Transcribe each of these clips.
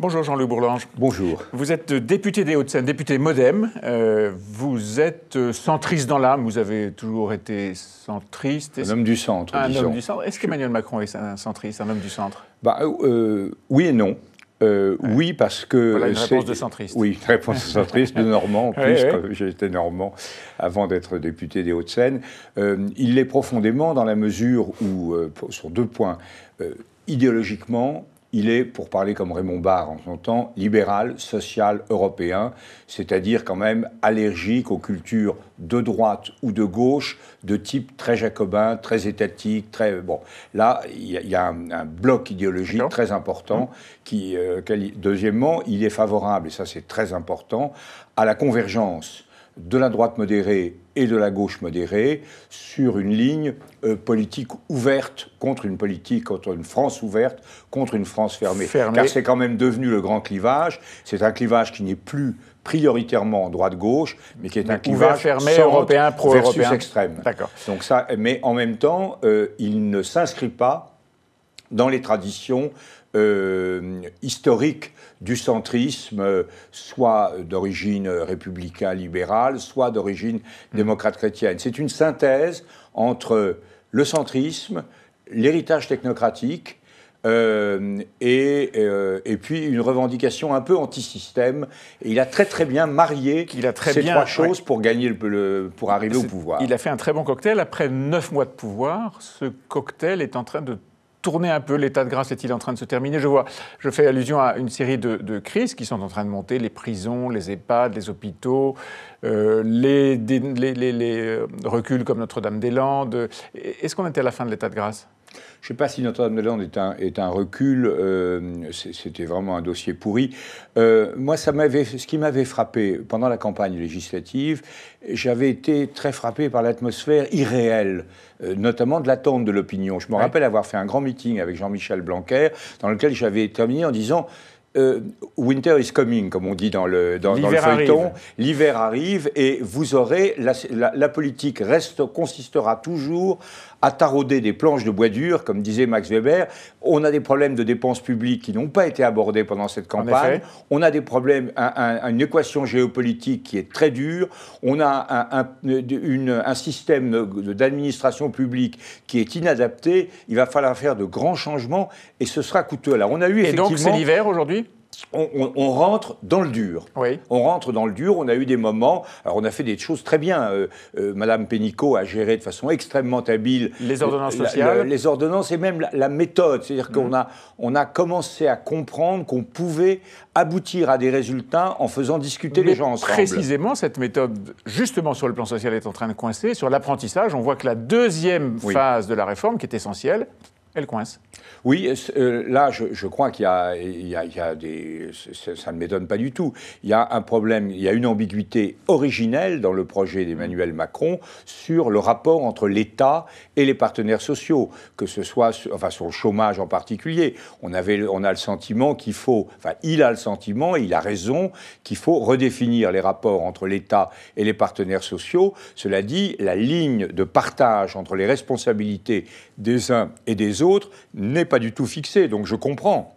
Bonjour Jean-Luc Bourlange. Bonjour. Vous êtes député des Hauts-de-Seine, député Modem. Euh, vous êtes euh, centriste dans l'âme, vous avez toujours été centriste. Un homme du centre, Un homme du centre. Est-ce qu'Emmanuel Macron est un centriste, un homme du centre bah, euh, Oui et non. Oui, parce que. Voilà une réponse de centriste. Oui, une réponse de centriste, de Normand en plus, j'étais Normand avant d'être député des Hauts-de-Seine. il l'est profondément dans la mesure où, sur deux points, idéologiquement, il est, pour parler comme Raymond Barre en son temps, libéral, social, européen, c'est-à-dire quand même allergique aux cultures de droite ou de gauche, de type très jacobin, très étatique, très... Bon, là, il y, a, un, bloc idéologique très important. Mmh. Qui, euh, Deuxièmement, il est favorable, et ça c'est très important, à la convergence de la droite modérée et de la gauche modérée sur une ligne euh, politique ouverte contre une politique, contre une France ouverte, contre une France fermée. Car c'est quand même devenu le grand clivage. C'est un clivage qui n'est plus prioritairement droite-gauche, mais qui est un clivage fermé européen pro-européen extrême. D'accord. Donc ça, mais en même temps, euh, il ne s'inscrit pas dans les traditions euh, historique du centrisme, euh, soit d'origine républicain-libérale, soit d'origine hmm. démocrate-chrétienne. C'est une synthèse entre le centrisme, l'héritage technocratique, euh, et, puis une revendication un peu anti-système. il a très très bien marié il a très ces trois choses pour, gagner pour arriver au pouvoir. Il a fait un très bon cocktail. Après neuf mois de pouvoir, ce cocktail est en train de tourner un peu. L'état de grâce est-il en train de se terminer Je vois, je fais allusion à une série de, crises qui sont en train de monter les prisons, les EHPAD, les hôpitaux, euh, les, les, euh, reculs comme Notre-Dame-des-Landes. Est-ce qu'on était à la fin de l'état de grâce je ne sais pas si notre dame de est un, recul, euh, c'était vraiment un dossier pourri. Euh, moi, ce qui m'avait frappé pendant la campagne législative, j'avais été très frappé par l'atmosphère irréelle, euh, notamment de l'attente de l'opinion. Je me rappelle avoir fait un grand meeting avec Jean-Michel Blanquer, dans lequel j'avais terminé en disant winter is coming, comme on dit dans le, dans, feuilleton. L'hiver arrive et vous aurez la, politique reste consistera toujours à tarauder des planches de bois dur, comme disait Max Weber. On a des problèmes de dépenses publiques qui n'ont pas été abordés pendant cette campagne. On a des problèmes, une équation géopolitique qui est très dure. On a un, système d'administration publique qui est inadapté. Il va falloir faire de grands changements et ce sera coûteux. Alors on a eu effectivement. Et donc c'est l'hiver aujourd'hui on, rentre dans le dur. On rentre dans le dur. On a eu des moments. Alors, on a fait des choses très bien. Euh, euh, Madame Pénicaud a géré de façon extrêmement habile les ordonnances sociales, les ordonnances et même la, méthode. C'est-à-dire qu'on mm-hmm. a, on a commencé à comprendre qu'on pouvait aboutir à des résultats en faisant discuter les gens ensemble. Précisément, cette méthode, justement sur le plan social, est en train de coincer. Sur l'apprentissage, on voit que la deuxième phase de la réforme, qui est essentielle, elle coince. Oui, euh, là, je, crois qu'il y, y, y a, des. Ça ne m'étonne pas du tout. Il y a un problème, il y a une ambiguïté originelle dans le projet d'Emmanuel Macron sur le rapport entre l'État et les partenaires sociaux, que ce soit enfin, sur le chômage en particulier. On, avait, on a le sentiment qu'il faut. Enfin, il a le sentiment, il a raison, qu'il faut redéfinir les rapports entre l'État et les partenaires sociaux. Cela dit, la ligne de partage entre les responsabilités des uns et des autres autres n'est pas du tout fixé. Donc je comprends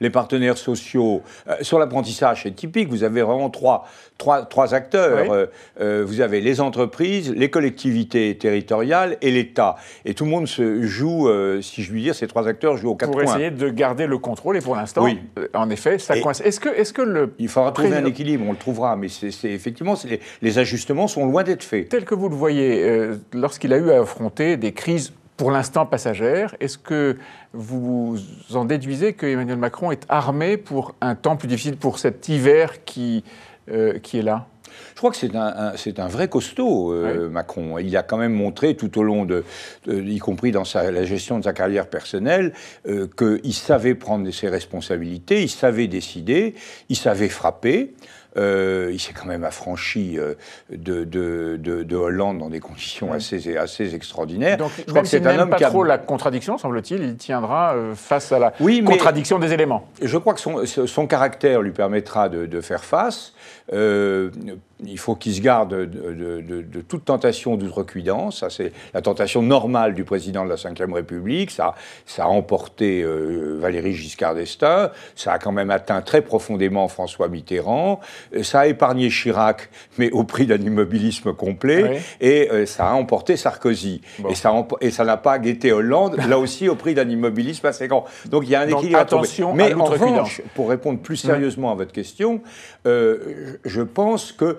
les partenaires sociaux. Euh, sur l'apprentissage, c'est typique. Vous avez vraiment trois, trois, acteurs. Euh, euh, vous avez les entreprises, les collectivités territoriales et l'État. Et tout le monde se joue, si je puis dire, ces trois acteurs jouent aux quatre pour Pour essayer de garder le contrôle. Et pour l'instant, oui. en effet, ça coince. Est-ce que, est que le. Il faudra trouver un équilibre, on le trouvera. Mais c'est effectivement, les, ajustements sont loin d'être faits. Tel que vous le voyez, lorsqu'il a eu à affronter des crises pour l'instant passagère. Est-ce que vous en déduisez que Emmanuel Macron est armé pour un temps plus difficile, pour cet hiver qui, euh, qui est là je crois que c'est un, un, un, vrai costaud, euh, Macron. Il a quand même montré tout au long, de, y compris dans la gestion de sa carrière personnelle, euh, qu'il savait prendre ses responsabilités, il savait décider, il savait frapper. Euh, il s'est quand même affranchi euh, de, de, Hollande dans des conditions assez, assez extraordinaires. Donc, je crois que c'est un homme pas trop la contradiction, semble-t-il, il tiendra euh, face à la contradiction des éléments. Je crois que son, caractère lui permettra de, faire face il faut qu'il se garde de, toute tentation d'outrecuidance. Ça, c'est la tentation normale du président de la Ve République. Ça, ça a emporté euh, Valéry Giscard d'Estaing. Ça a quand même atteint très profondément François Mitterrand. Euh, ça a épargné Chirac, mais au prix d'un immobilisme complet. Et euh, ça a emporté Sarkozy. Et ça n'a pas guetté Hollande, là aussi au prix d'un immobilisme assez grand. Donc il y a un équilibre. attention mais en revanche, pour répondre plus sérieusement à votre question, je pense que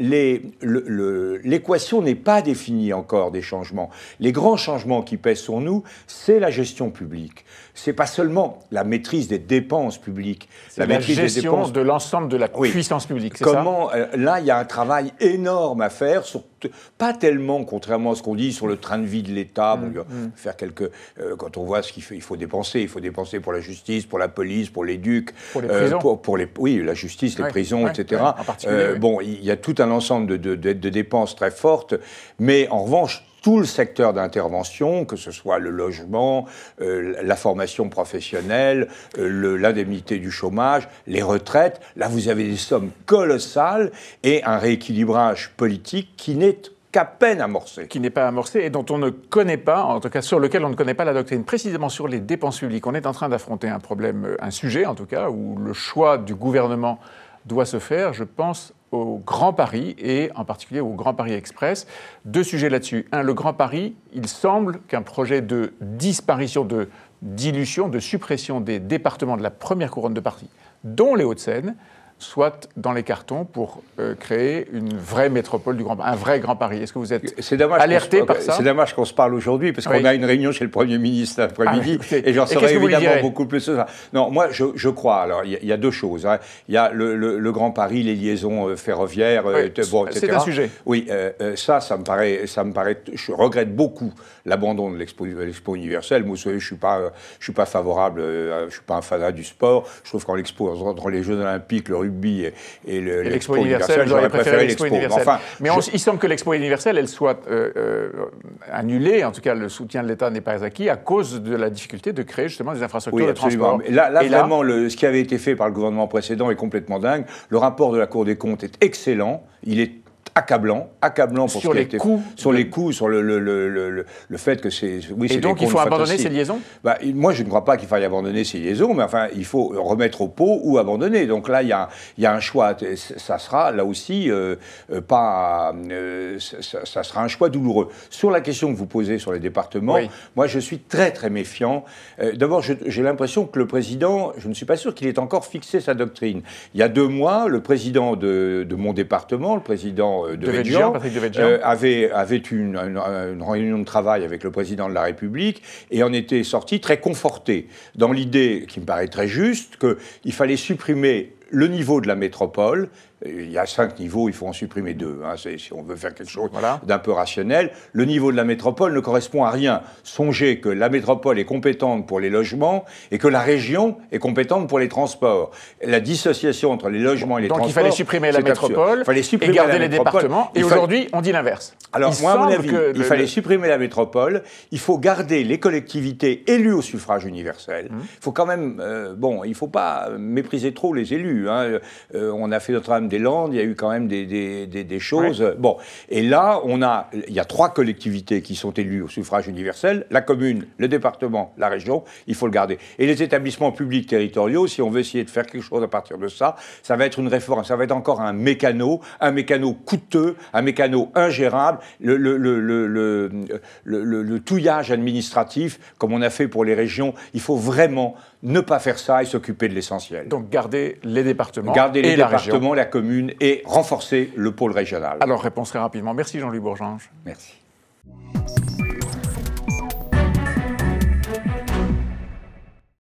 l'équation n'est pas définie encore des changements. Les grands changements qui pèsent sur nous, c'est la gestion publique. C'est pas seulement la maîtrise des dépenses publiques, la, la maîtrise gestion de l'ensemble de la puissance publique. Comment euh, là, il y a un travail énorme à faire sur pas tellement, contrairement à ce qu'on dit, sur le train de vie de l'État. Mmh, mmh. Faire quelques, euh, quand on voit ce qu'il faut, dépenser, il faut dépenser pour la justice, pour la police, pour les pour les euh, pour, oui, la justice, les prisons, etc. bon, il y a tout un ensemble de, de, de, dépenses très fortes, mais en revanche, tout le secteur d'intervention, que ce soit le logement, euh, la formation professionnelle, euh, l'indemnité du chômage, les retraites. Là, vous avez des sommes colossales et un rééquilibrage politique qui n'est qu'à peine amorcé. Qui n'est pas amorcé et dont on ne connaît pas, en tout cas sur lequel on ne connaît pas la doctrine. Précisément sur les dépenses publiques, on est en train d'affronter un problème, euh, un sujet en tout cas, où le choix du gouvernement doit se faire, je pense, au Grand Paris et en particulier au Grand Paris Express. Deux sujets là-dessus. Un, le Grand Paris, il semble qu'un projet de disparition, de dilution, de suppression des départements de la première couronne de Paris, dont les Hauts-de-Seine, soit dans les cartons pour euh, créer une vraie métropole du Grand un vrai Grand Paris. Est-ce que vous êtes alerté par ça C'est dommage qu'on se parle aujourd'hui parce qu'on a une réunion chez le Premier ministre après-midi ah, et j'en saurais évidemment beaucoup plus. Non, moi je, crois. Alors il y, a deux choses. Il y a hein. le, Grand Paris, les liaisons euh, ferroviaires, etc. Euh, c'est un sujet. Oui, ça, ça me paraît, ça me paraît. Je regrette beaucoup l'abandon de l'expo universelle. Moi, vous savez, je suis pas, je suis pas favorable. je suis pas un fanat du sport. Je trouve qu'en l'expo entre les Jeux Olympiques, le et, l'Expo Universel, universelle, j'aurais préféré l'Expo universelle. Mais on, il semble que l'Expo universelle, elle soit euh, euh, annulée, en tout cas le soutien de l'État n'est pas acquis, à cause de la difficulté de créer justement des infrastructures de transport. Là, là vraiment, Le, ce qui avait été fait par le gouvernement précédent est complètement dingue. Le rapport de la Cour des comptes est excellent. Il est accablant, accablant pour sur les coûts, sur les coûts, sur le, le, le, le fait que c'est oui. Et donc il faut abandonner ces liaisons. Bah, moi je ne crois pas qu'il faille abandonner ces liaisons, mais enfin il faut remettre au pot ou abandonner. Donc là il y a, y a, un choix, ça sera là aussi euh, euh, pas, euh, ça, sera un choix douloureux. Sur la question que vous posez sur les départements, moi je suis très très méfiant. D'abord j'ai l'impression que le président, je ne suis pas sûr qu'il ait encore fixé sa doctrine. Il y a deux mois le président de, de mon département, le président euh, de, euh, avait, avait une, réunion de travail avec le président de la République et en était sorti très conforté dans l'idée, qui me paraît très juste, qu'il fallait supprimer le niveau de la métropole il y a cinq niveaux, il faut en supprimer deux, hein. si on veut faire quelque chose d'un peu rationnel. Le niveau de la métropole ne correspond à rien. Songez que la métropole est compétente pour les logements et que la région est compétente pour les transports. La dissociation entre les logements et les transports. Donc il fallait supprimer la métropole fallait et garder les départements. Et aujourd'hui, on dit l'inverse. Alors il moi, il fallait supprimer la métropole. Il faut garder les collectivités élues au suffrage universel. Hum. Il faut quand même, euh, bon, il faut pas mépriser trop les élus. Hein. Euh, on a fait notre âme des Landes, il y a eu quand même des, des, choses. Bon, et là, on a, il y a trois collectivités qui sont élues au suffrage universel la commune, le département, la région. Il faut le garder. Et les établissements publics territoriaux, si on veut essayer de faire quelque chose à partir de ça, ça va être une réforme, ça va être encore un mécano, un mécano coûteux, un mécano ingérable, le, le, touillage administratif comme on a fait pour les régions. Il faut vraiment ne pas faire ça et s'occuper de l'essentiel. Donc garder les départements, garder les et départements, la, la commune commune et renforcer le pôle régional. Alors, réponse très rapidement. Merci Jean-Louis Bourgeange. Merci.